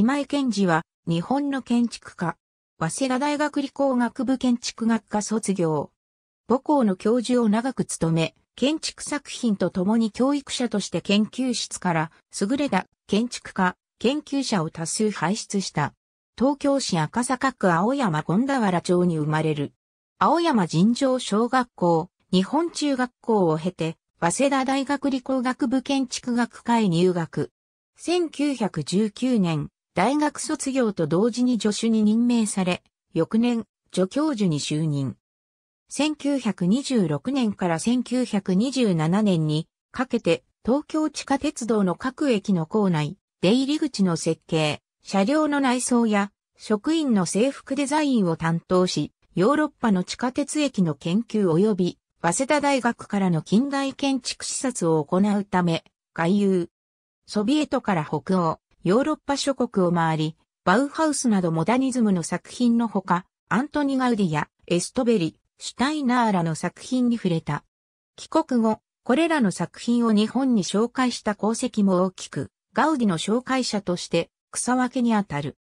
今井健二は、日本の建築家。早稲田大学理工学部建築学科卒業。母校の教授を長く務め、建築作品と共に教育者として研究室から優れた建築家、研究者を多数輩出した。東京市赤坂区青山権田原町に生まれる。青山尋常小学校、日本中学校を経て、早稲田大学理工学部建築学科へ入学。1919年、大学卒業と同時に助手に任命され、翌年、助教授に就任。1926年から1927年にかけて東京地下鉄道の各駅の構内、出入り口の設計、車両の内装や職員の制服デザインを担当し、ヨーロッパの地下鉄駅の研究及び、早稲田大学からの近代建築視察を行うため、外遊。ソビエトから北欧、ヨーロッパ諸国を回り、バウハウスなどモダニズムの作品のほか、アントニ・ガウディやエストベリ、シュタイナーらの作品に触れた。帰国後、これらの作品を日本に紹介した功績も大きく、ガウディの紹介者として草分けにあたる。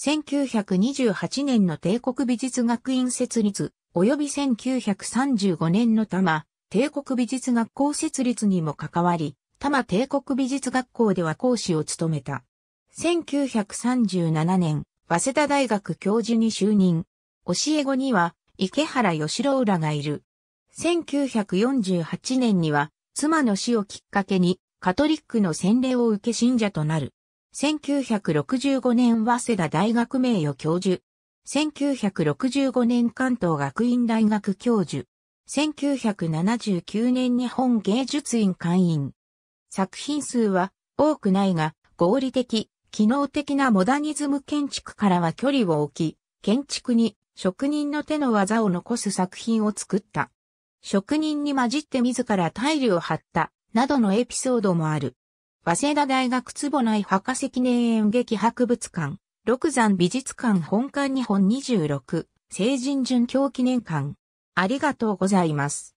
1928年の帝国美術学院設立、及び1935年の多摩帝国美術学校設立にも関わり、多摩帝国美術学校では講師を務めた。1937年、早稲田大学教授に就任。教え子には、池原義郎らがいる。1948年には、妻の死をきっかけに、カトリックの洗礼を受け信者となる。1965年早稲田大学名誉教授。1965年関東学院大学教授。1979年日本芸術院会員。作品数は多くないが合理的、機能的なモダニズム建築からは距離を置き、建築に職人の手の技を残す作品を作った。職人に混じって自らタイルを張った、などのエピソードもある。早稲田大学坪内博士記念演劇博物館、六山美術館本館日本26、成人殉教記念館。ありがとうございます。